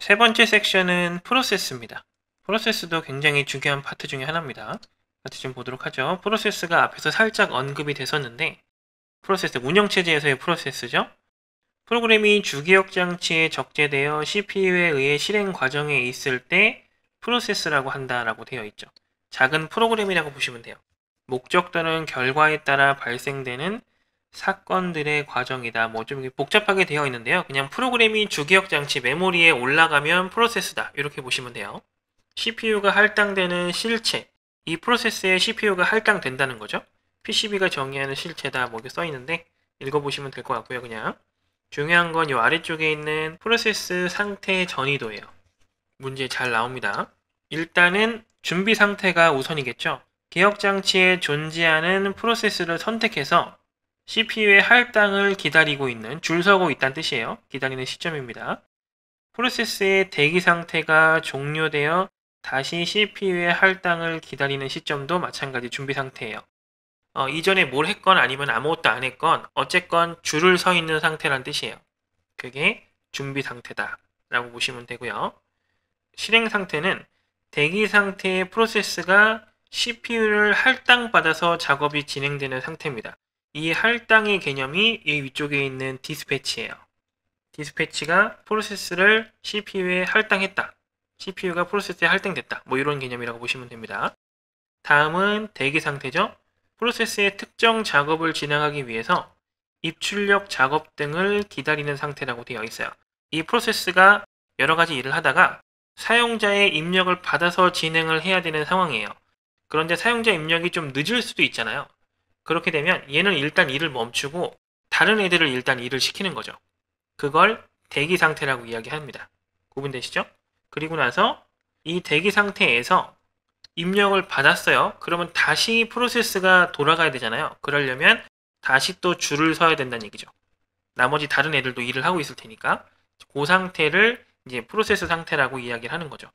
세 번째 섹션은 프로세스입니다. 프로세스도 굉장히 중요한 파트 중에 하나입니다. 같이 좀 보도록 하죠. 프로세스가 앞에서 살짝 언급이 됐었는데 프로세스, 운영체제에서의 프로세스죠. 프로그램이 주기억 장치에 적재되어 CPU에 의해 실행 과정에 있을 때 프로세스라고 한다라고 되어 있죠. 작은 프로그램이라고 보시면 돼요. 목적 또는 결과에 따라 발생되는 사건들의 과정이다. 뭐 좀 복잡하게 되어 있는데요. 그냥 프로그램이 주기억 장치 메모리에 올라가면 프로세스다. 이렇게 보시면 돼요. CPU가 할당되는 실체. 이 프로세스에 CPU가 할당된다는 거죠. PCB가 정의하는 실체다. 뭐 이렇게 써 있는데 읽어보시면 될 것 같고요. 그냥 중요한 건 이 아래쪽에 있는 프로세스 상태 전이도예요. 문제 잘 나옵니다. 일단은 준비 상태가 우선이겠죠. 기혁장치에 존재하는 프로세스를 선택해서 CPU의 할당을 기다리고 있는, 줄 서고 있다는 뜻이에요. 기다리는 시점입니다. 프로세스의 대기 상태가 종료되어 다시 CPU의 할당을 기다리는 시점도 마찬가지 준비 상태예요. 어, 이전에 뭘 했건 아니면 아무것도 안 했건 어쨌건 줄을 서 있는 상태란 뜻이에요. 그게 준비 상태다 라고 보시면 되고요. 실행 상태는 대기 상태의 프로세스가 CPU를 할당받아서 작업이 진행되는 상태입니다. 이 할당의 개념이 이 위쪽에 있는 디스패치예요. 디스패치가 프로세스를 CPU에 할당했다. CPU가 프로세스에 할당됐다. 뭐 이런 개념이라고 보시면 됩니다. 다음은 대기 상태죠. 프로세스의 특정 작업을 진행하기 위해서 입출력 작업 등을 기다리는 상태라고 되어 있어요. 이 프로세스가 여러 가지 일을 하다가 사용자의 입력을 받아서 진행을 해야 되는 상황이에요. 그런데 사용자 입력이 좀 늦을 수도 있잖아요. 그렇게 되면 얘는 일단 일을 멈추고 다른 애들을 일단 일을 시키는 거죠. 그걸 대기 상태라고 이야기합니다. 구분되시죠? 그리고 나서 이 대기 상태에서 입력을 받았어요. 그러면 다시 프로세스가 돌아가야 되잖아요. 그러려면 다시 또 줄을 서야 된다는 얘기죠. 나머지 다른 애들도 일을 하고 있을 테니까 그 상태를 이제 프로세스 상태라고 이야기를 하는 거죠.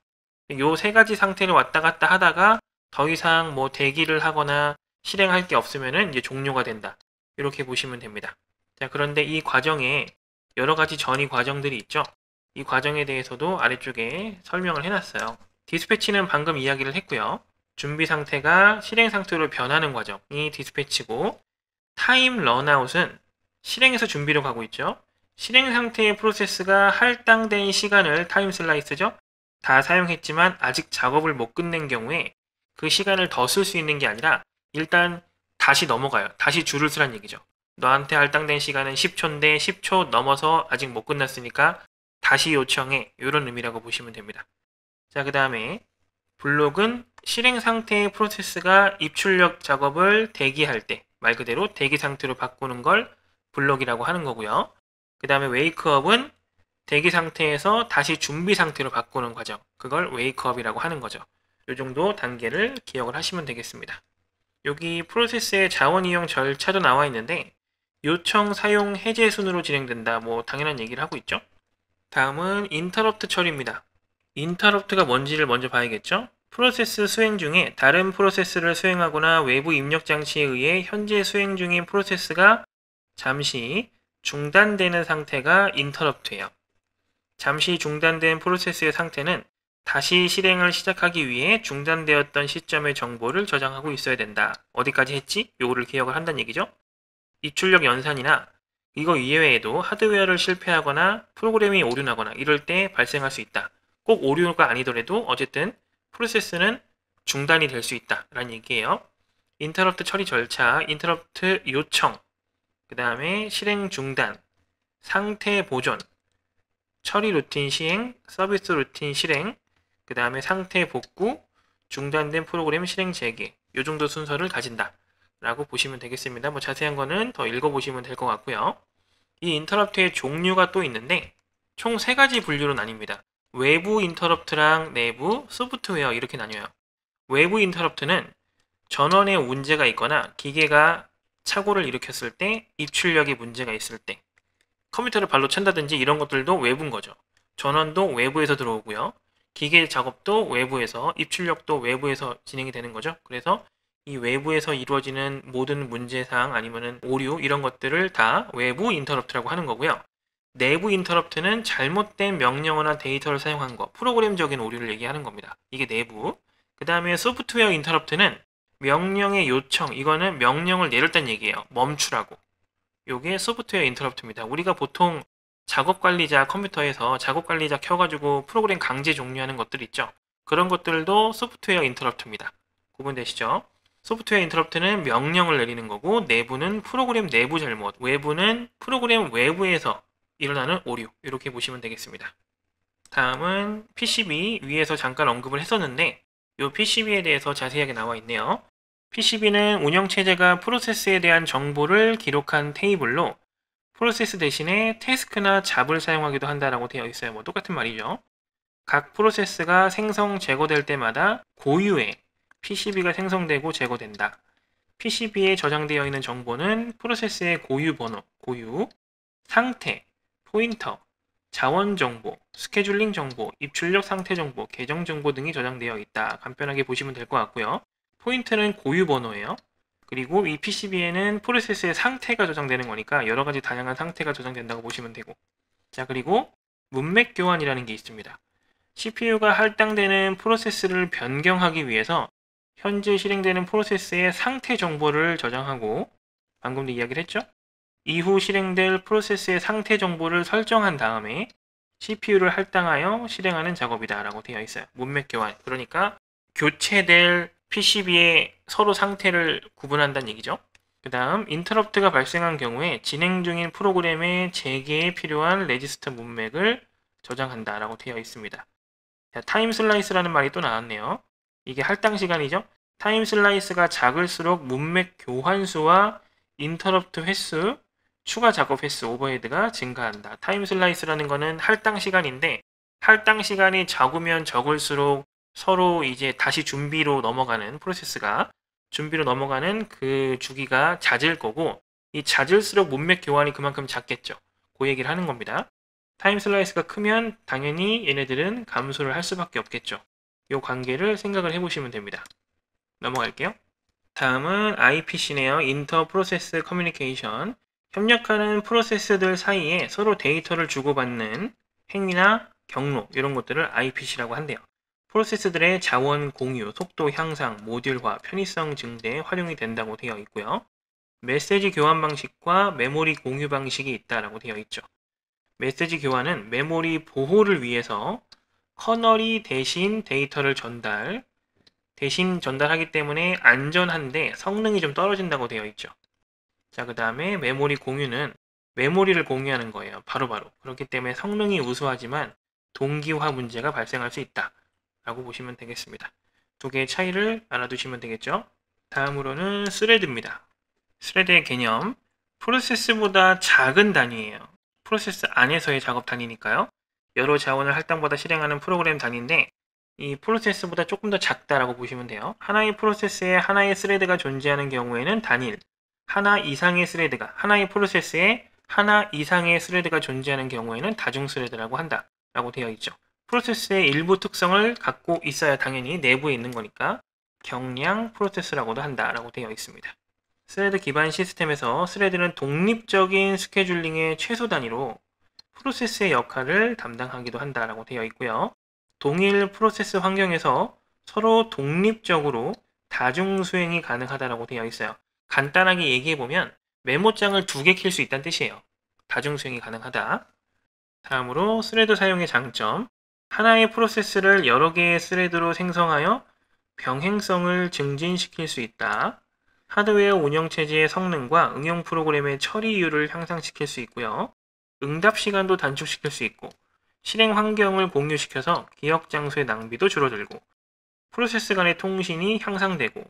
요 세 가지 상태를 왔다 갔다 하다가 더 이상 뭐 대기를 하거나 실행할 게 없으면 이제 종료가 된다. 이렇게 보시면 됩니다. 자, 그런데 이 과정에 여러 가지 전이 과정들이 있죠. 이 과정에 대해서도 아래쪽에 설명을 해놨어요. 디스패치는 방금 이야기를 했고요. 준비 상태가 실행 상태로 변하는 과정이 디스패치고 타임 런아웃은 실행에서 준비로 가고 있죠. 실행 상태의 프로세스가 할당된 시간을 타임 슬라이스죠. 다 사용했지만 아직 작업을 못 끝낸 경우에 그 시간을 더 쓸 수 있는 게 아니라 일단 다시 넘어가요. 다시 줄을 쓰란 얘기죠. 너한테 할당된 시간은 10초인데 10초 넘어서 아직 못 끝났으니까 다시 요청해. 이런 의미라고 보시면 됩니다. 자, 그 다음에 블록은 실행 상태의 프로세스가 입출력 작업을 대기할 때 말 그대로 대기 상태로 바꾸는 걸 블록이라고 하는 거고요. 그 다음에 웨이크업은 대기 상태에서 다시 준비 상태로 바꾸는 과정. 그걸 웨이크업이라고 하는 거죠. 이 정도 단계를 기억을 하시면 되겠습니다. 여기 프로세스의 자원 이용 절차도 나와 있는데 요청, 사용, 해제 순으로 진행된다. 뭐 당연한 얘기를 하고 있죠. 다음은 인터럽트 처리입니다. 인터럽트가 뭔지를 먼저 봐야겠죠? 프로세스 수행 중에 다른 프로세스를 수행하거나 외부 입력 장치에 의해 현재 수행 중인 프로세스가 잠시 중단되는 상태가 인터럽트예요. 잠시 중단된 프로세스의 상태는 다시 실행을 시작하기 위해 중단되었던 시점의 정보를 저장하고 있어야 된다. 어디까지 했지? 요거를 기억을 한다는 얘기죠. 입출력 연산이나 이거 이외에도 하드웨어를 실패하거나 프로그램이 오류나거나 이럴 때 발생할 수 있다. 꼭 오류가 아니더라도 어쨌든 프로세스는 중단이 될 수 있다라는 얘기예요. 인터럽트 처리 절차, 인터럽트 요청, 그 다음에 실행 중단, 상태 보존, 처리 루틴 시행, 서비스 루틴 실행, 그 다음에 상태 복구, 중단된 프로그램 실행 재개 이 정도 순서를 가진다 라고 보시면 되겠습니다. 뭐 자세한 거는 더 읽어보시면 될 것 같고요. 이 인터럽트의 종류가 또 있는데 총 세 가지 분류로 나뉩니다. 외부 인터럽트랑 내부, 소프트웨어 이렇게 나뉘어요. 외부 인터럽트는 전원에 문제가 있거나 기계가 착오를 일으켰을 때, 입출력에 문제가 있을 때, 컴퓨터를 발로 찬다든지 이런 것들도 외부인 거죠. 전원도 외부에서 들어오고요. 기계 작업도 외부에서, 입출력도 외부에서 진행이 되는 거죠. 그래서 이 외부에서 이루어지는 모든 문제사항 아니면 오류 이런 것들을 다 외부 인터럽트라고 하는 거고요. 내부 인터럽트는 잘못된 명령어나 데이터를 사용한 거, 프로그램적인 오류를 얘기하는 겁니다. 이게 내부. 그 다음에 소프트웨어 인터럽트는 명령의 요청, 이거는 명령을 내렸다는 얘기예요. 멈추라고. 이게 소프트웨어 인터럽트입니다. 우리가 보통 작업 관리자 컴퓨터에서 작업 관리자 켜가지고 프로그램 강제 종료하는 것들 있죠. 그런 것들도 소프트웨어 인터럽트입니다. 구분되시죠? 소프트웨어 인터럽트는 명령을 내리는 거고 내부는 프로그램 내부 잘못, 외부는 프로그램 외부에서 일어나는 오류 이렇게 보시면 되겠습니다. 다음은 PCB 위에서 잠깐 언급을 했었는데 이 PCB에 대해서 자세하게 나와 있네요. PCB는 운영체제가 프로세스에 대한 정보를 기록한 테이블로 프로세스 대신에 태스크나 잡을 사용하기도 한다라고 되어 있어요. 뭐 똑같은 말이죠. 각 프로세스가 생성 제거될 때마다 고유의 PCB가 생성되고 제거된다. PCB에 저장되어 있는 정보는 프로세스의 고유 번호, 고유, 상태, 포인터, 자원 정보, 스케줄링 정보, 입출력 상태 정보, 계정 정보 등이 저장되어 있다. 간편하게 보시면 될 것 같고요. 포인트는 고유 번호예요. 그리고 이 PCB에는 프로세스의 상태가 저장되는 거니까 여러 가지 다양한 상태가 저장된다고 보시면 되고 자 그리고 문맥 교환이라는 게 있습니다. CPU가 할당되는 프로세스를 변경하기 위해서 현재 실행되는 프로세스의 상태 정보를 저장하고 방금도 이야기를 했죠? 이후 실행될 프로세스의 상태 정보를 설정한 다음에 CPU를 할당하여 실행하는 작업이다 라고 되어 있어요. 문맥 교환. 그러니까 교체될 PCB의 서로 상태를 구분한다는 얘기죠. 그 다음 인터럽트가 발생한 경우에 진행 중인 프로그램의 재개에 필요한 레지스터 문맥을 저장한다 라고 되어 있습니다. 자, 타임 슬라이스라는 말이 또 나왔네요. 이게 할당 시간이죠. 타임 슬라이스가 작을수록 문맥 교환수와 인터럽트 횟수, 추가 작업 횟수 오버헤드가 증가한다. 타임 슬라이스라는 거는 할당 시간인데 할당 시간이 적으면 적을수록 서로 이제 다시 준비로 넘어가는 프로세스가 준비로 넘어가는 그 주기가 잦을 거고 이 잦을수록 문맥 교환이 그만큼 작겠죠. 그 얘기를 하는 겁니다. 타임 슬라이스가 크면 당연히 얘네들은 감소를 할 수밖에 없겠죠. 이 관계를 생각을 해보시면 됩니다. 넘어갈게요. 다음은 IPC네요. 인터 프로세스 커뮤니케이션. 협력하는 프로세스들 사이에 서로 데이터를 주고받는 행위나 경로 이런 것들을 IPC라고 한대요. 프로세스들의 자원 공유, 속도 향상, 모듈화, 편의성 증대에 활용이 된다고 되어 있고요. 메시지 교환 방식과 메모리 공유 방식이 있다라고 되어 있죠. 메시지 교환은 메모리 보호를 위해서 커널이 대신 데이터를 전달, 대신 전달하기 때문에 안전한데 성능이 좀 떨어진다고 되어 있죠. 자, 그 다음에 메모리 공유는 메모리를 공유하는 거예요. 바로바로. 바로. 그렇기 때문에 성능이 우수하지만 동기화 문제가 발생할 수 있다. 라고 보시면 되겠습니다. 두 개의 차이를 알아두시면 되겠죠. 다음으로는 스레드입니다. 스레드의 개념, 프로세스보다 작은 단위예요. 프로세스 안에서의 작업 단위니까요. 여러 자원을 할당받아 실행하는 프로그램 단위인데 이 프로세스보다 조금 더 작다라고 보시면 돼요. 하나의 프로세스에 하나의 스레드가 존재하는 경우에는 단일, 하나 이상의 스레드가, 하나의 프로세스에 하나 이상의 스레드가 존재하는 경우에는 다중 스레드라고 한다라고 되어 있죠. 프로세스의 일부 특성을 갖고 있어야 당연히 내부에 있는 거니까 경량 프로세스라고도 한다라고 되어 있습니다. 스레드 기반 시스템에서 스레드는 독립적인 스케줄링의 최소 단위로 프로세스의 역할을 담당하기도 한다라고 되어 있고요. 동일 프로세스 환경에서 서로 독립적으로 다중 수행이 가능하다라고 되어 있어요. 간단하게 얘기해 보면 메모장을 두 개 킬 수 있다는 뜻이에요. 다중 수행이 가능하다. 다음으로 스레드 사용의 장점. 하나의 프로세스를 여러 개의 스레드로 생성하여 병행성을 증진시킬 수 있다. 하드웨어 운영체제의 성능과 응용 프로그램의 처리율을 향상시킬 수 있고요. 응답 시간도 단축시킬 수 있고 실행 환경을 공유시켜서 기억 장소의 낭비도 줄어들고 프로세스 간의 통신이 향상되고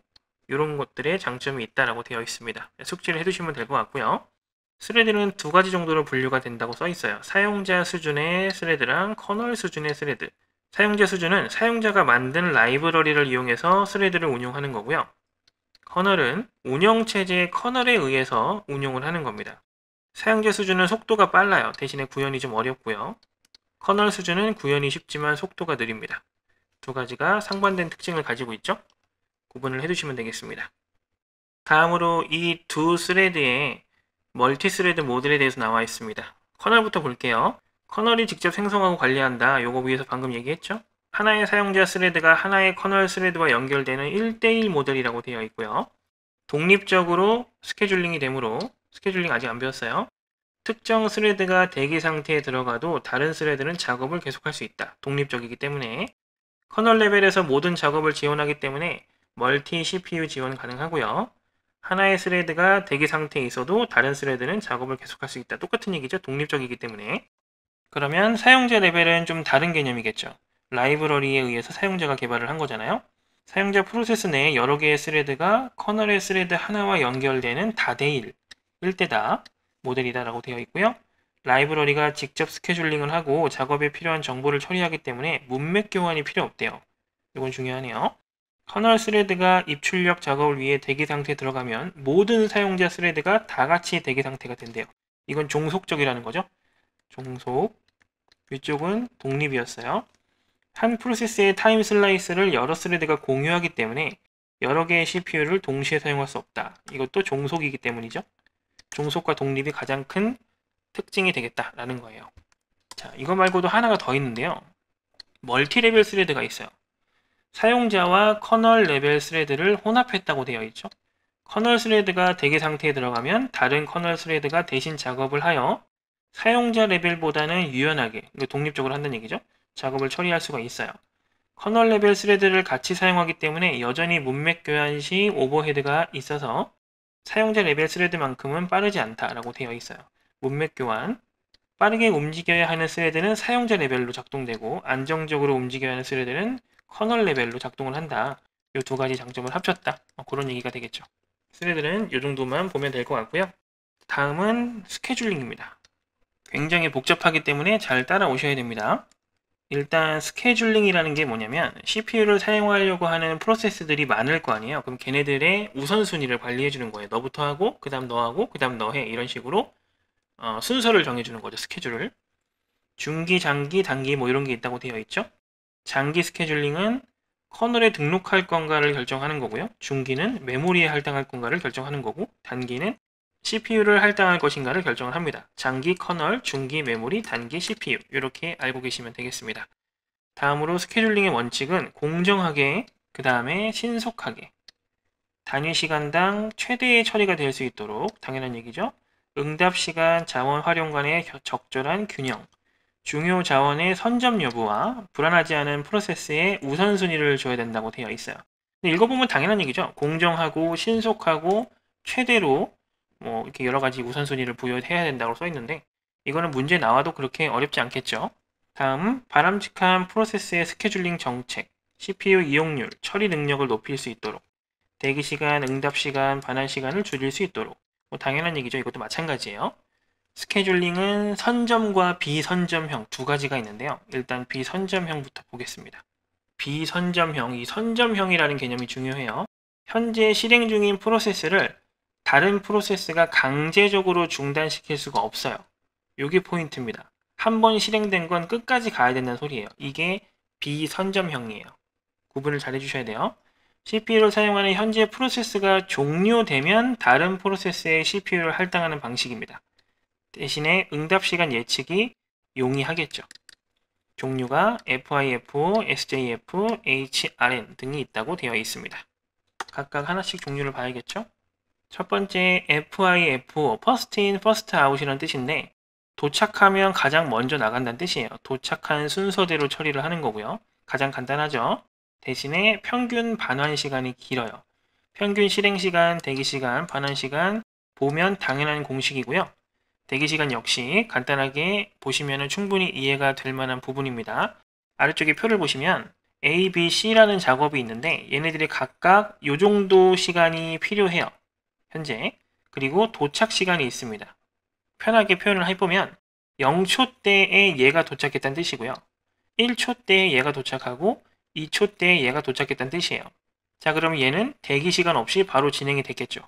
이런 것들의 장점이 있다라고 되어 있습니다. 숙지를 해두시면 될 것 같고요. 스레드는 두 가지 정도로 분류가 된다고 써 있어요. 사용자 수준의 스레드랑 커널 수준의 스레드. 사용자 수준은 사용자가 만든 라이브러리를 이용해서 스레드를 운용하는 거고요. 커널은 운영체제의 커널에 의해서 운용을 하는 겁니다. 사용자 수준은 속도가 빨라요. 대신에 구현이 좀 어렵고요. 커널 수준은 구현이 쉽지만 속도가 느립니다. 두 가지가 상반된 특징을 가지고 있죠. 구분을 해두시면 되겠습니다. 다음으로 이 두 스레드의 멀티스레드 모델에 대해서 나와 있습니다. 커널부터 볼게요. 커널이 직접 생성하고 관리한다. 요거 위에서 방금 얘기했죠? 하나의 사용자 스레드가 하나의 커널 스레드와 연결되는 1대1 모델이라고 되어 있고요. 독립적으로 스케줄링이 되므로 스케줄링 아직 안 배웠어요. 특정 스레드가 대기 상태에 들어가도 다른 스레드는 작업을 계속할 수 있다. 독립적이기 때문에 커널 레벨에서 모든 작업을 지원하기 때문에 멀티 CPU 지원 가능하고요. 하나의 스레드가 대기 상태에 있어도 다른 스레드는 작업을 계속할 수 있다. 똑같은 얘기죠. 독립적이기 때문에. 그러면 사용자 레벨은 좀 다른 개념이겠죠. 라이브러리에 의해서 사용자가 개발을 한 거잖아요. 사용자 프로세스 내에 여러 개의 스레드가 커널의 스레드 하나와 연결되는 다대일, 일대다 모델이다라고 되어 있고요. 라이브러리가 직접 스케줄링을 하고 작업에 필요한 정보를 처리하기 때문에 문맥 교환이 필요 없대요. 이건 중요하네요. 커널 스레드가 입출력 작업을 위해 대기 상태에 들어가면 모든 사용자 스레드가 다 같이 대기 상태가 된대요. 이건 종속적이라는 거죠. 종속. 위쪽은 독립이었어요. 한 프로세스의 타임 슬라이스를 여러 스레드가 공유하기 때문에 여러 개의 CPU를 동시에 사용할 수 없다. 이것도 종속이기 때문이죠. 종속과 독립이 가장 큰 특징이 되겠다라는 거예요. 자, 이거 말고도 하나가 더 있는데요. 멀티레벨 스레드가 있어요. 사용자와 커널 레벨 스레드를 혼합했다고 되어 있죠. 커널 스레드가 대기 상태에 들어가면 다른 커널 스레드가 대신 작업을 하여 사용자 레벨보다는 유연하게, 그러니까 독립적으로 한다는 얘기죠. 작업을 처리할 수가 있어요. 커널 레벨 스레드를 같이 사용하기 때문에 여전히 문맥 교환 시 오버헤드가 있어서 사용자 레벨 스레드만큼은 빠르지 않다라고 되어 있어요. 문맥 교환. 빠르게 움직여야 하는 스레드는 사용자 레벨로 작동되고 안정적으로 움직여야 하는 스레드는 커널 레벨로 작동을 한다. 이 두 가지 장점을 합쳤다. 어, 그런 얘기가 되겠죠. 스레들은 이 정도만 보면 될 것 같고요. 다음은 스케줄링입니다. 굉장히 복잡하기 때문에 잘 따라오셔야 됩니다. 일단 스케줄링이라는 게 뭐냐면 CPU를 사용하려고 하는 프로세스들이 많을 거 아니에요. 그럼 걔네들의 우선순위를 관리해 주는 거예요. 너부터 하고 그 다음 너 하고 그 다음 너해 이런 식으로 어, 순서를 정해주는 거죠. 스케줄을 중기, 장기, 단기 뭐 이런 게 있다고 되어 있죠. 장기 스케줄링은 커널에 등록할 건가를 결정하는 거고요. 중기는 메모리에 할당할 건가를 결정하는 거고 단기는 CPU를 할당할 것인가를 결정을 합니다. 장기 커널, 중기 메모리, 단기 CPU 이렇게 알고 계시면 되겠습니다. 다음으로 스케줄링의 원칙은 공정하게, 그 다음에 신속하게, 단위 시간당 최대의 처리가 될 수 있도록 당연한 얘기죠. 응답 시간, 자원 활용 간의 적절한 균형, 중요 자원의 선점 여부와 불안하지 않은 프로세스의 우선순위를 줘야 된다고 되어 있어요. 근데 읽어보면 당연한 얘기죠. 공정하고 신속하고 최대로 뭐 이렇게 여러 가지 우선순위를 부여해야 된다고 써 있는데 이거는 문제 나와도 그렇게 어렵지 않겠죠. 다음 바람직한 프로세스의 스케줄링 정책, CPU 이용률, 처리 능력을 높일 수 있도록 대기 시간, 응답 시간, 반환 시간을 줄일 수 있도록 뭐 당연한 얘기죠. 이것도 마찬가지예요. 스케줄링은 선점과 비선점형 두 가지가 있는데요. 일단 비선점형부터 보겠습니다. 비선점형, 이 선점형이라는 개념이 중요해요. 현재 실행 중인 프로세스를 다른 프로세스가 강제적으로 중단시킬 수가 없어요. 요게 포인트입니다. 한번 실행된 건 끝까지 가야 된다는 소리예요. 이게 비선점형이에요. 구분을 잘 해주셔야 돼요. CPU를 사용하는 현재 프로세스가 종료되면 다른 프로세스의 CPU를 할당하는 방식입니다. 대신에 응답시간 예측이 용이하겠죠. 종류가 FIF, SJF, HRN 등이 있다고 되어 있습니다. 각각 하나씩 종류를 봐야겠죠? 첫 번째 FIF, First In, First Out이라는 뜻인데 도착하면 가장 먼저 나간다는 뜻이에요. 도착한 순서대로 처리를 하는 거고요. 가장 간단하죠? 대신에 평균 반환 시간이 길어요. 평균 실행 시간, 대기 시간, 반환 시간 보면 당연한 공식이고요. 대기시간 역시 간단하게 보시면 충분히 이해가 될 만한 부분입니다. 아래쪽에 표를 보시면 A, B, C라는 작업이 있는데 얘네들이 각각 이 정도 시간이 필요해요. 현재. 그리고 도착 시간이 있습니다. 편하게 표현을 해보면 0초 때에 얘가 도착했다는 뜻이고요. 1초 때에 얘가 도착하고 2초 때에 얘가 도착했다는 뜻이에요. 자 그럼 얘는 대기 시간 없이 바로 진행이 됐겠죠.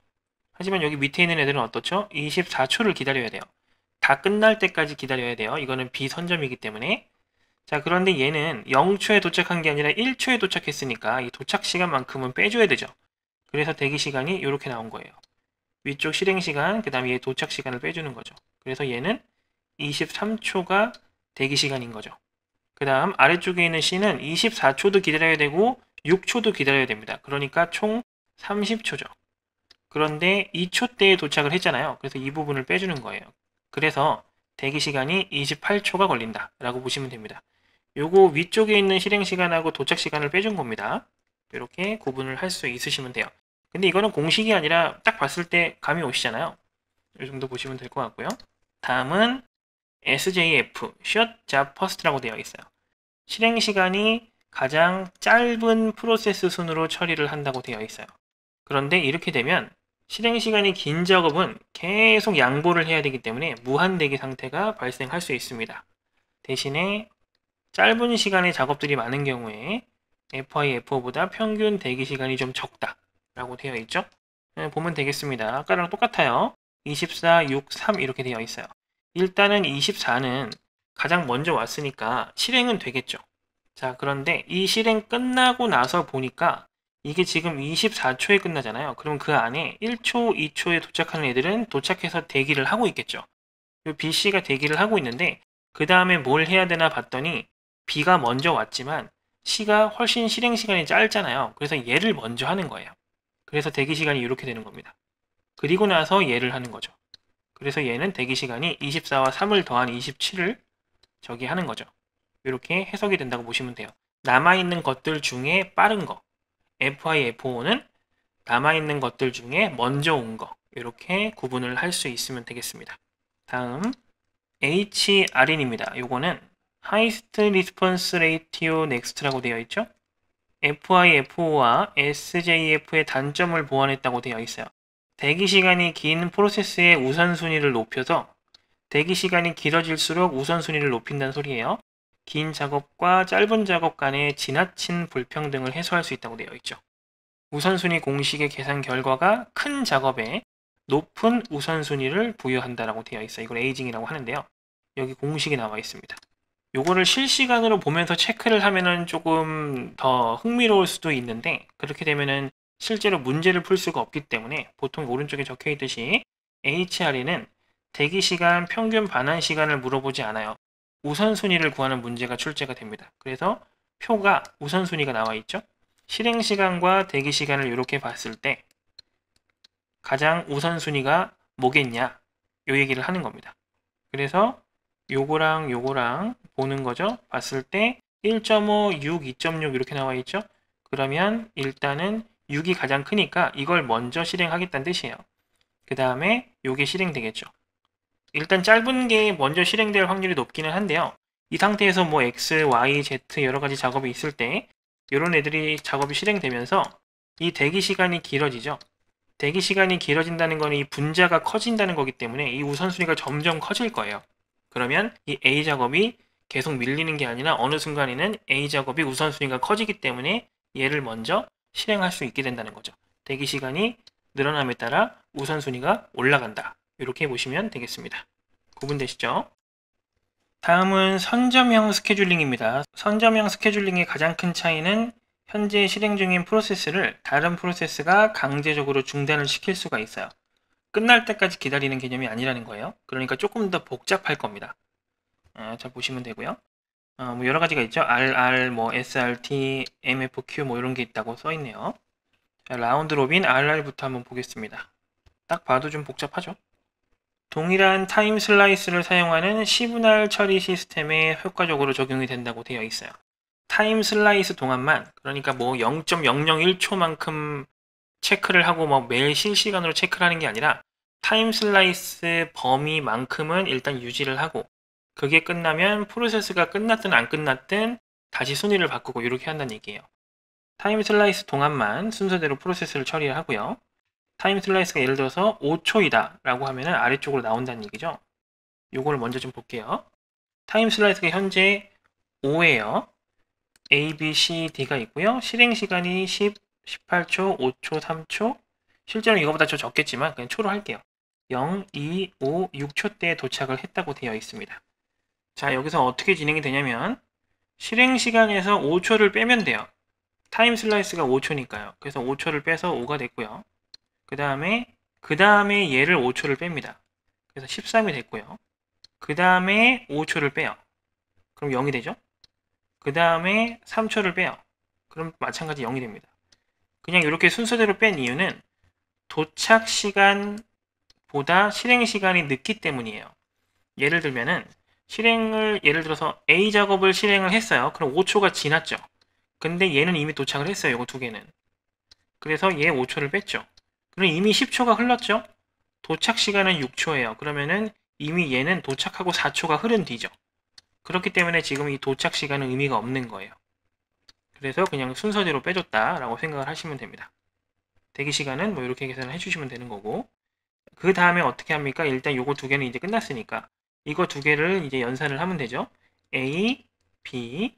하지만 여기 밑에 있는 애들은 어떻죠? 24초를 기다려야 돼요. 다 끝날 때까지 기다려야 돼요. 이거는 비선점이기 때문에. 자 그런데 얘는 0초에 도착한 게 아니라 1초에 도착했으니까 이 도착 시간만큼은 빼줘야 되죠. 그래서 대기 시간이 이렇게 나온 거예요. 위쪽 실행 시간, 그 다음에 얘 도착 시간을 빼주는 거죠. 그래서 얘는 23초가 대기 시간인 거죠. 그 다음 아래쪽에 있는 C는 24초도 기다려야 되고 6초도 기다려야 됩니다. 그러니까 총 30초죠. 그런데 2초때에 도착을 했잖아요. 그래서 이 부분을 빼주는 거예요. 그래서 대기 시간이 28초가 걸린다 라고 보시면 됩니다. 요거 위쪽에 있는 실행 시간하고 도착 시간을 빼준 겁니다. 이렇게 구분을 할 수 있으시면 돼요. 근데 이거는 공식이 아니라 딱 봤을 때 감이 오시잖아요. 이 정도 보시면 될 것 같고요. 다음은 SJF, Short Job First라고 되어 있어요. 실행 시간이 가장 짧은 프로세스 순으로 처리를 한다고 되어 있어요. 그런데 이렇게 되면 실행 시간이 긴 작업은 계속 양보를 해야 되기 때문에 무한 대기 상태가 발생할 수 있습니다. 대신에 짧은 시간에 작업들이 많은 경우에 FI, F5보다 평균 대기 시간이 좀 적다 라고 되어 있죠. 네, 보면 되겠습니다. 아까랑 똑같아요. 24, 6, 3 이렇게 되어 있어요. 일단은 24는 가장 먼저 왔으니까 실행은 되겠죠. 자, 그런데 이 실행 끝나고 나서 보니까 이게 지금 24초에 끝나잖아요. 그럼 그 안에 1초, 2초에 도착하는 애들은 도착해서 대기를 하고 있겠죠. b c 가 대기를 하고 있는데 그 다음에 뭘 해야 되나 봤더니 B가 먼저 왔지만 C가 훨씬 실행 시간이 짧잖아요. 그래서 얘를 먼저 하는 거예요. 그래서 대기 시간이 이렇게 되는 겁니다. 그리고 나서 얘를 하는 거죠. 그래서 얘는 대기 시간이 24와 3을 더한 27을 저기 하는 거죠. 이렇게 해석이 된다고 보시면 돼요. 남아있는 것들 중에 빠른 거. FIF5는 남아있는 것들 중에 먼저 온 거. 이렇게 구분을 할 수 있으면 되겠습니다. 다음 HRN입니다. 요거는 Highest Response Ratio Next라고 되어 있죠. FIF5와 SJF의 단점을 보완했다고 되어 있어요. 대기시간이 긴 프로세스의 우선순위를 높여서 대기시간이 길어질수록 우선순위를 높인다는 소리예요. 긴 작업과 짧은 작업 간의 지나친 불평등을 해소할 수 있다고 되어 있죠. 우선순위 공식의 계산 결과가 큰 작업에 높은 우선순위를 부여한다라고 되어 있어. 요 이걸 에이징이라고 하는데요. 여기 공식이 나와 있습니다. 요거를 실시간으로 보면서 체크를 하면은 조금 더 흥미로울 수도 있는데 그렇게 되면은 실제로 문제를 풀 수가 없기 때문에 보통 오른쪽에 적혀 있듯이 HR에는 대기 시간 평균 반환 시간을 물어보지 않아요. 우선순위를 구하는 문제가 출제가 됩니다. 그래서 표가 우선순위가 나와 있죠. 실행시간과 대기시간을 이렇게 봤을 때 가장 우선순위가 뭐겠냐 요 얘기를 하는 겁니다. 그래서 요거랑 요거랑 보는 거죠. 봤을 때 1.5, 6, 2.6 이렇게 나와 있죠. 그러면 일단은 6이 가장 크니까 이걸 먼저 실행하겠다는 뜻이에요. 그 다음에 요게 실행되겠죠. 일단 짧은 게 먼저 실행될 확률이 높기는 한데요. 이 상태에서 뭐 X, Y, Z 여러 가지 작업이 있을 때 이런 애들이 작업이 실행되면서 이 대기 시간이 길어지죠. 대기 시간이 길어진다는 건 이 분자가 커진다는 거기 때문에 이 우선순위가 점점 커질 거예요. 그러면 이 A 작업이 계속 밀리는 게 아니라 어느 순간에는 A 작업이 우선순위가 커지기 때문에 얘를 먼저 실행할 수 있게 된다는 거죠. 대기 시간이 늘어남에 따라 우선순위가 올라간다. 이렇게 보시면 되겠습니다. 구분되시죠? 다음은 선점형 스케줄링입니다. 선점형 스케줄링의 가장 큰 차이는 현재 실행 중인 프로세스를 다른 프로세스가 강제적으로 중단을 시킬 수가 있어요. 끝날 때까지 기다리는 개념이 아니라는 거예요. 그러니까 조금 더 복잡할 겁니다. 아, 어, 잘 보시면 되고요. 어, 뭐 여러 가지가 있죠. RR, 뭐 SRT, MFQ 뭐 이런 게 있다고 써 있네요. 라운드 로빈 RR부터 한번 보겠습니다. 딱 봐도 좀 복잡하죠. 동일한 타임 슬라이스를 사용하는 시분할 처리 시스템에 효과적으로 적용이 된다고 되어 있어요. 타임 슬라이스 동안만 그러니까 뭐 0.001초만큼 체크를 하고 뭐 매일 실시간으로 체크를 하는 게 아니라 타임 슬라이스 범위만큼은 일단 유지를 하고 그게 끝나면 프로세스가 끝났든 안 끝났든 다시 순위를 바꾸고 이렇게 한다는 얘기예요. 타임 슬라이스 동안만 순서대로 프로세스를 처리하고요. 타임 슬라이스가 예를 들어서 5초이다 라고 하면 아래쪽으로 나온다는 얘기죠. 요걸 먼저 좀 볼게요. 타임 슬라이스가 현재 5에요 A, B, C, D가 있고요. 실행 시간이 10, 18초, 5초, 3초. 실제로 이거보다 좀 적겠지만 그냥 초로 할게요. 0, 2, 5, 6초 때에 도착을 했다고 되어 있습니다. 자, 여기서 어떻게 진행이 되냐면 실행 시간에서 5초를 빼면 돼요. 타임 슬라이스가 5초니까요. 그래서 5초를 빼서 5가 됐고요. 그 다음에 그 다음에 얘를 5초를 뺍니다. 그래서 13이 됐고요. 그 다음에 5초를 빼요. 그럼 0이 되죠? 그 다음에 3초를 빼요. 그럼 마찬가지 0이 됩니다. 그냥 이렇게 순서대로 뺀 이유는 도착 시간보다 실행 시간이 늦기 때문이에요. 예를 들면은 실행을 예를 들어서 A 작업을 실행을 했어요. 그럼 5초가 지났죠. 근데 얘는 이미 도착을 했어요. 이거 두 개는. 그래서 얘 5초를 뺐죠. 그럼 이미 10초가 흘렀죠? 도착 시간은 6초예요. 그러면은 이미 얘는 도착하고 4초가 흐른 뒤죠. 그렇기 때문에 지금 이 도착 시간은 의미가 없는 거예요. 그래서 그냥 순서대로 빼줬다라고 생각을 하시면 됩니다. 대기 시간은 뭐 이렇게 계산을 해주시면 되는 거고 그 다음에 어떻게 합니까? 일단 요거 두 개는 이제 끝났으니까 이거 두 개를 이제 연산을 하면 되죠. A, B,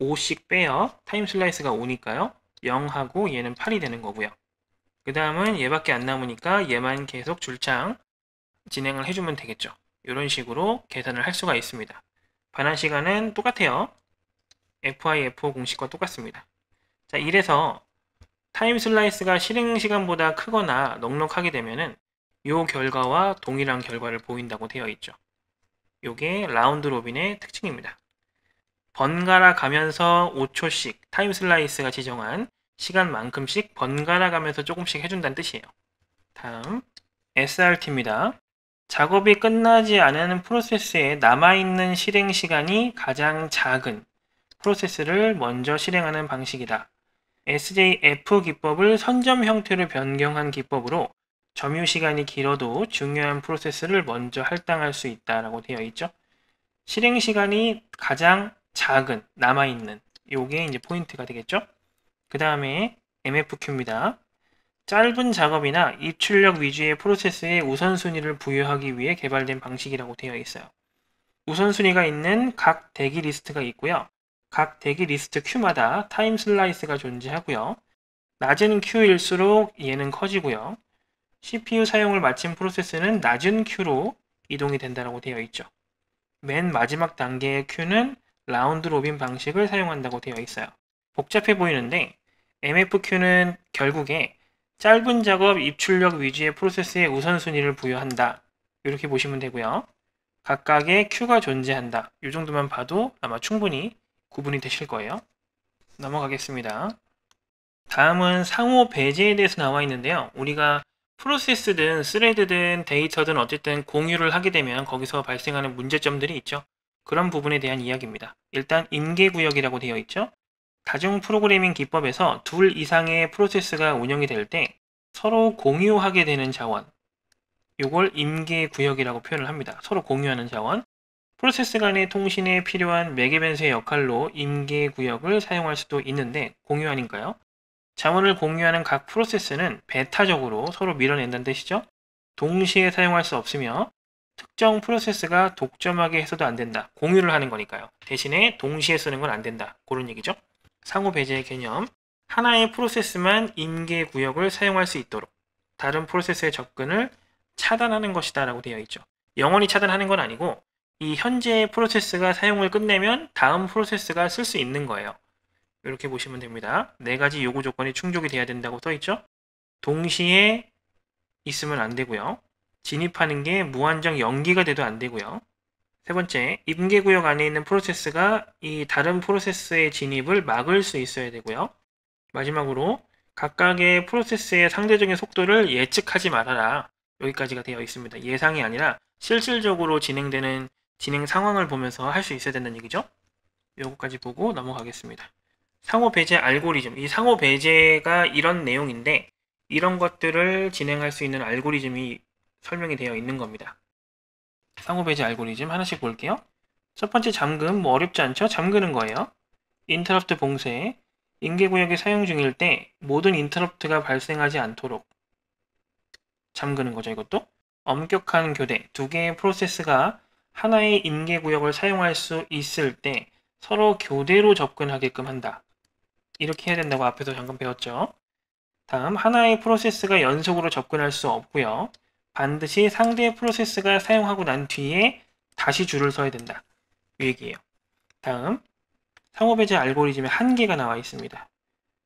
5씩 빼요. 타임 슬라이스가 5니까요. 0하고 얘는 8이 되는 거고요. 그 다음은 얘밖에 안 남으니까 얘만 계속 줄창 진행을 해주면 되겠죠. 이런 식으로 계산을 할 수가 있습니다. 반환 시간은 똑같아요. FI, FO 공식과 똑같습니다. 자, 이래서 타임 슬라이스가 실행 시간보다 크거나 넉넉하게 되면은 요 결과와 동일한 결과를 보인다고 되어 있죠. 요게 라운드 로빈의 특징입니다. 번갈아 가면서 5초씩 타임 슬라이스가 지정한 시간만큼씩 번갈아 가면서 조금씩 해준다는 뜻이에요. 다음 SRT입니다. 작업이 끝나지 않은 프로세스에 남아있는 실행 시간이 가장 작은 프로세스를 먼저 실행하는 방식이다. SJF 기법을 선점 형태로 변경한 기법으로 점유 시간이 길어도 중요한 프로세스를 먼저 할당할 수 있다라고 되어 있죠. 실행 시간이 가장 작은 남아있는 요게 이제 포인트가 되겠죠. 그 다음에 MFQ입니다. 짧은 작업이나 입출력 위주의 프로세스에 우선순위를 부여하기 위해 개발된 방식이라고 되어 있어요. 우선순위가 있는 각 대기 리스트가 있고요. 각 대기 리스트 큐마다 타임 슬라이스가 존재하고요. 낮은 큐일수록 얘는 커지고요. CPU 사용을 마친 프로세스는 낮은 큐로 이동이 된다고 되어 있죠. 맨 마지막 단계의 큐는 라운드 로빈 방식을 사용한다고 되어 있어요. 복잡해 보이는데 MFQ는 결국에 짧은 작업 입출력 위주의 프로세스에 우선순위를 부여한다. 이렇게 보시면 되고요. 각각의 Q가 존재한다. 이 정도만 봐도 아마 충분히 구분이 되실 거예요. 넘어가겠습니다. 다음은 상호 배제에 대해서 나와 있는데요. 우리가 프로세스든 스레드든 데이터든 어쨌든 공유를 하게 되면 거기서 발생하는 문제점들이 있죠. 그런 부분에 대한 이야기입니다. 일단 임계구역이라고 되어 있죠. 다중 프로그래밍 기법에서 둘 이상의 프로세스가 운영이 될 때 서로 공유하게 되는 자원 이걸 임계 구역이라고 표현을 합니다. 서로 공유하는 자원 프로세스 간의 통신에 필요한 매개변수의 역할로 임계 구역을 사용할 수도 있는데 공유하니까요. 자원을 공유하는 각 프로세스는 배타적으로 서로 밀어낸다는 뜻이죠. 동시에 사용할 수 없으며 특정 프로세스가 독점하게 해서도 안 된다. 공유를 하는 거니까요. 대신에 동시에 쓰는 건 안 된다. 그런 얘기죠. 상호 배제의 개념, 하나의 프로세스만 임계 구역을 사용할 수 있도록 다른 프로세스의 접근을 차단하는 것이다 라고 되어 있죠. 영원히 차단하는 건 아니고 이 현재의 프로세스가 사용을 끝내면 다음 프로세스가 쓸 수 있는 거예요. 이렇게 보시면 됩니다. 네 가지 요구 조건이 충족이 돼야 된다고 써 있죠. 동시에 있으면 안 되고요. 진입하는 게 무한정 연기가 돼도 안 되고요. 세 번째, 임계 구역 안에 있는 프로세스가 이 다른 프로세스의 진입을 막을 수 있어야 되고요. 마지막으로 각각의 프로세스의 상대적인 속도를 예측하지 말아라. 여기까지가 되어 있습니다. 예상이 아니라 실질적으로 진행되는 진행 상황을 보면서 할 수 있어야 된다는 얘기죠. 요거까지 보고 넘어가겠습니다. 상호 배제 알고리즘. 이 상호 배제가 이런 내용인데 이런 것들을 진행할 수 있는 알고리즘이 설명이 되어 있는 겁니다. 상호 배제 알고리즘 하나씩 볼게요. 첫 번째 잠금, 뭐 어렵지 않죠? 잠그는 거예요. 인터럽트 봉쇄, 인계구역에 사용 중일 때 모든 인터럽트가 발생하지 않도록 잠그는 거죠, 이것도. 엄격한 교대, 두 개의 프로세스가 하나의 인계구역을 사용할 수 있을 때 서로 교대로 접근하게끔 한다. 이렇게 해야 된다고 앞에서 잠깐 배웠죠. 다음, 하나의 프로세스가 연속으로 접근할 수 없고요. 반드시 상대 의 프로세스가 사용하고 난 뒤에 다시 줄을 서야 된다. 이 얘기예요. 다음, 상호배제 알고리즘의 한계가 나와 있습니다.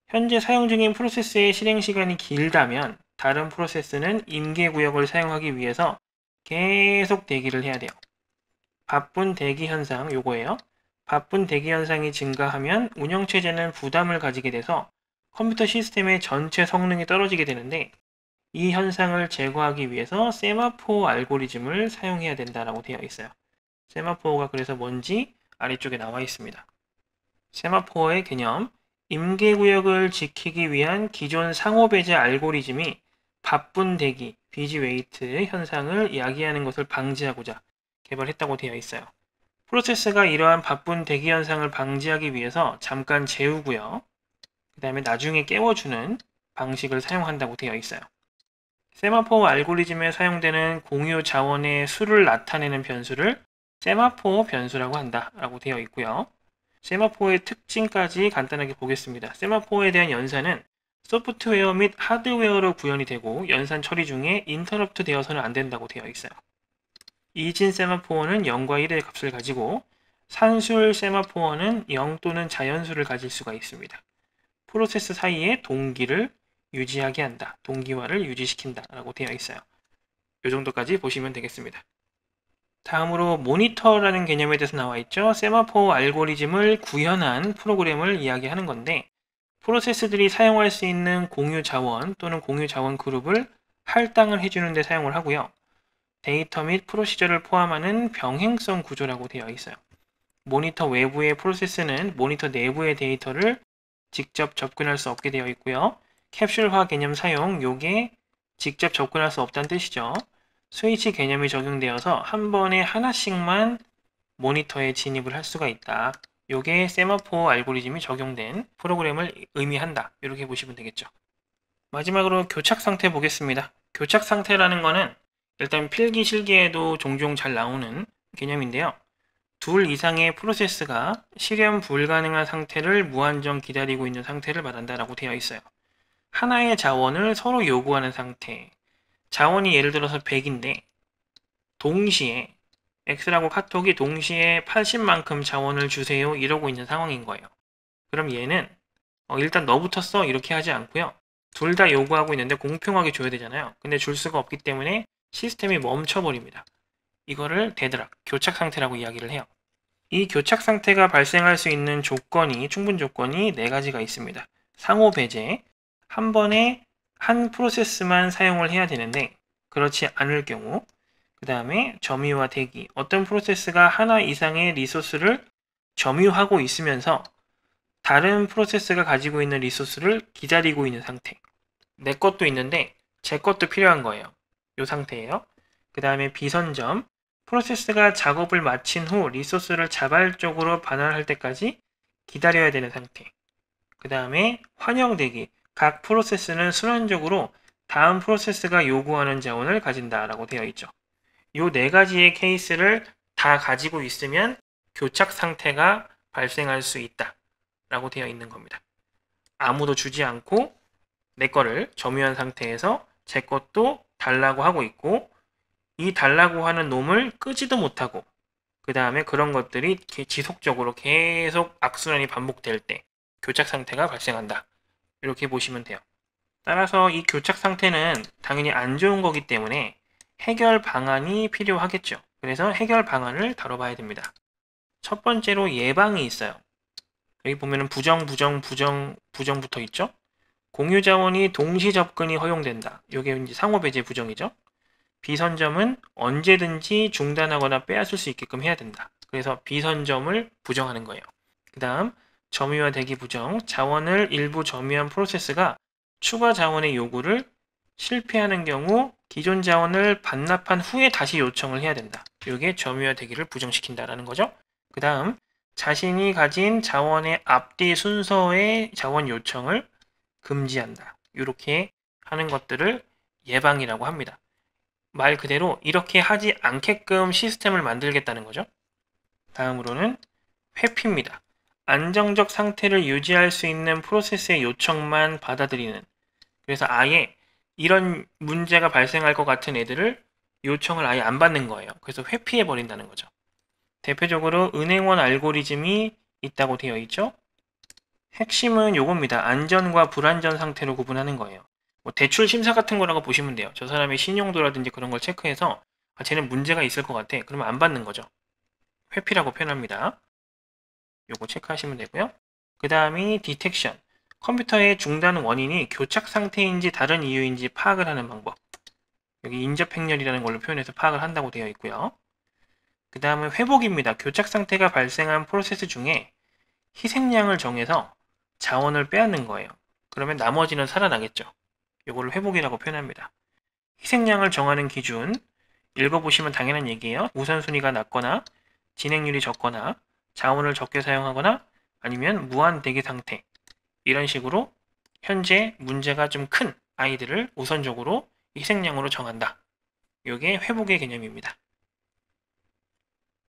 현재 사용 중인 프로세스의 실행 시간이 길다면 다른 프로세스는 임계 구역을 사용하기 위해서 계속 대기를 해야 돼요. 바쁜 대기 현상 요거예요. 바쁜 대기 현상이 증가하면 운영체제는 부담을 가지게 돼서 컴퓨터 시스템의 전체 성능이 떨어지게 되는데 이 현상을 제거하기 위해서 세마포 알고리즘을 사용해야 된다라고 되어 있어요. 세마포가 그래서 뭔지 아래쪽에 나와 있습니다. 세마포의 개념, 임계구역을 지키기 위한 기존 상호배제 알고리즘이 바쁜 대기, 비지 웨이트 현상을 야기하는 것을 방지하고자 개발했다고 되어 있어요. 프로세스가 이러한 바쁜 대기 현상을 방지하기 위해서 잠깐 재우고요. 그 다음에 나중에 깨워주는 방식을 사용한다고 되어 있어요. 세마포 알고리즘에 사용되는 공유 자원의 수를 나타내는 변수를 세마포 변수라고 한다 라고 되어 있고요. 세마포의 특징까지 간단하게 보겠습니다. 세마포에 대한 연산은 소프트웨어 및 하드웨어로 구현이 되고 연산 처리 중에 인터럽트 되어서는 안 된다고 되어 있어요. 이진 세마포어는 0과 1의 값을 가지고 산술 세마포어는 0 또는 자연수를 가질 수가 있습니다. 프로세스 사이에 동기를 유지하게 한다. 동기화를 유지시킨다. 라고 되어 있어요. 이 정도까지 보시면 되겠습니다. 다음으로 모니터라는 개념에 대해서 나와 있죠. 세마포 알고리즘을 구현한 프로그램을 이야기하는 건데 프로세스들이 사용할 수 있는 공유 자원 또는 공유 자원 그룹을 할당을 해주는 데 사용을 하고요. 데이터 및 프로시저를 포함하는 병행성 구조라고 되어 있어요. 모니터 외부의 프로세스는 모니터 내부의 데이터를 직접 접근할 수 없게 되어 있고요. 캡슐화 개념 사용 요게 직접 접근할 수 없다는 뜻이죠. 스위치 개념이 적용되어서 한 번에 하나씩만 모니터에 진입을 할 수가 있다. 요게 세마포 알고리즘이 적용된 프로그램을 의미한다. 이렇게 보시면 되겠죠. 마지막으로 교착 상태 보겠습니다. 교착 상태라는 거는 일단 필기 실기에도 종종 잘 나오는 개념인데요. 둘 이상의 프로세스가 실현 불가능한 상태를 무한정 기다리고 있는 상태를 말한다라고 되어 있어요. 하나의 자원을 서로 요구하는 상태. 자원이 예를 들어서 100인데 동시에 X라고 카톡이 동시에 80만큼 자원을 주세요 이러고 있는 상황인 거예요. 그럼 얘는 어, 일단 너부터 써 이렇게 하지 않고요. 둘 다 요구하고 있는데 공평하게 줘야 되잖아요. 근데 줄 수가 없기 때문에 시스템이 멈춰버립니다. 이거를 대드락, 교착 상태라고 이야기를 해요. 이 교착 상태가 발생할 수 있는 조건이, 충분 조건이 네 가지가 있습니다. 상호 배제, 한 번에 한 프로세스만 사용을 해야 되는데 그렇지 않을 경우 그 다음에 점유와 대기 어떤 프로세스가 하나 이상의 리소스를 점유하고 있으면서 다른 프로세스가 가지고 있는 리소스를 기다리고 있는 상태 내 것도 있는데 제 것도 필요한 거예요 요 상태예요 그 다음에 비선점 프로세스가 작업을 마친 후 리소스를 자발적으로 반환할 때까지 기다려야 되는 상태 그 다음에 환영대기 각 프로세스는 순환적으로 다음 프로세스가 요구하는 자원을 가진다라고 되어 있죠. 요 네 가지의 케이스를 다 가지고 있으면 교착 상태가 발생할 수 있다라고 되어 있는 겁니다. 아무도 주지 않고 내 거를 점유한 상태에서 제 것도 달라고 하고 있고 이 달라고 하는 놈을 끄지도 못하고 그 다음에 그런 것들이 지속적으로 계속 악순환이 반복될 때 교착 상태가 발생한다 이렇게 보시면 돼요. 따라서 이 교착 상태는 당연히 안 좋은 거기 때문에 해결 방안이 필요하겠죠. 그래서 해결 방안을 다뤄봐야 됩니다. 첫 번째로 예방이 있어요. 여기 보면은 부정, 부정, 부정, 부정 붙어 있죠? 공유 자원이 동시 접근이 허용된다. 이게 이제 상호 배제 부정이죠. 비선점은 언제든지 중단하거나 빼앗을 수 있게끔 해야 된다. 그래서 비선점을 부정하는 거예요. 그 다음 점유와 대기 부정, 자원을 일부 점유한 프로세스가 추가 자원의 요구를 실패하는 경우 기존 자원을 반납한 후에 다시 요청을 해야 된다. 이게 점유와 대기를 부정시킨다라는 거죠. 그 다음 자신이 가진 자원의 앞뒤 순서의 자원 요청을 금지한다. 이렇게 하는 것들을 예방이라고 합니다. 말 그대로 이렇게 하지 않게끔 시스템을 만들겠다는 거죠. 다음으로는 회피입니다. 안정적 상태를 유지할 수 있는 프로세스의 요청만 받아들이는 그래서 아예 이런 문제가 발생할 것 같은 애들을 요청을 아예 안 받는 거예요. 그래서 회피해 버린다는 거죠. 대표적으로 은행원 알고리즘이 있다고 되어 있죠. 핵심은 요겁니다. 안전과 불안전 상태로 구분하는 거예요. 뭐 대출 심사 같은 거라고 보시면 돼요. 저 사람의 신용도라든지 그런 걸 체크해서 아, 쟤는 문제가 있을 것 같아. 그러면 안 받는 거죠. 회피라고 표현합니다. 요거 체크하시면 되고요. 그 다음이 디텍션. 컴퓨터의 중단 원인이 교착 상태인지 다른 이유인지 파악을 하는 방법. 여기 인접 행렬이라는 걸로 표현해서 파악을 한다고 되어 있고요. 그 다음은 회복입니다. 교착 상태가 발생한 프로세스 중에 희생량을 정해서 자원을 빼앗는 거예요. 그러면 나머지는 살아나겠죠. 요거를 회복이라고 표현합니다. 희생량을 정하는 기준 읽어보시면 당연한 얘기예요. 우선순위가 낮거나 진행률이 적거나 자원을 적게 사용하거나 아니면 무한 대기 상태 이런 식으로 현재 문제가 좀 큰 아이들을 우선적으로 희생양으로 정한다. 이게 회복의 개념입니다.